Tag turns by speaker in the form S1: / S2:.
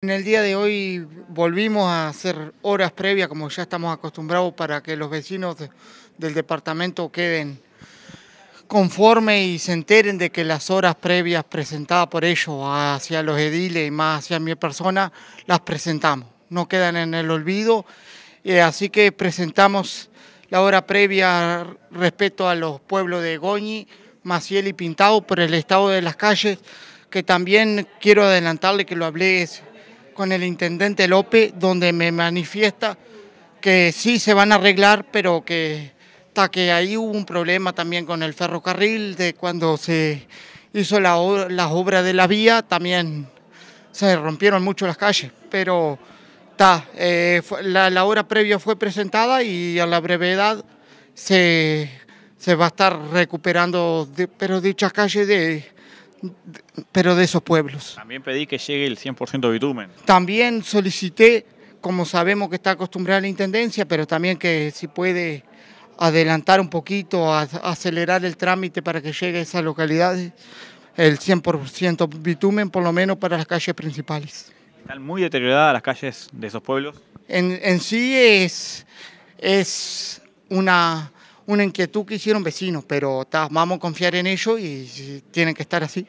S1: En el día de hoy volvimos a hacer horas previas, como ya estamos acostumbrados, para que los vecinos del departamento queden conformes y se enteren de que las horas previas presentadas por ellos hacia los ediles y más hacia mi persona, las presentamos. No quedan en el olvido, eh, así que presentamos la hora previa respecto a los pueblos de Goñi, Maciel y Pintado por el estado de las calles, que también quiero adelantarle que lo hablé con el intendente López, donde me manifiesta que sí se van a arreglar, pero que hasta que ahí hubo un problema también con el ferrocarril, de cuando se hizo la, las obras de la vía, también se rompieron mucho las calles, pero está, eh, la, la, previa fue presentada y a la brevedad se, se va a estar recuperando, pero dichas calles de, pero de esos pueblos.
S2: También pedí que llegue el 100% bitumen.
S1: También solicité, como sabemos que está acostumbrada la Intendencia, pero también que si puede adelantar un poquito, acelerar el trámite para que llegue a esas localidades el 100% bitumen, por lo menos para las calles principales.
S3: ¿Están muy deterioradas las calles de esos pueblos?
S1: En, en sí es, es una una inquietud que hicieron vecinos, pero vamos a confiar en ellos y tienen que estar así.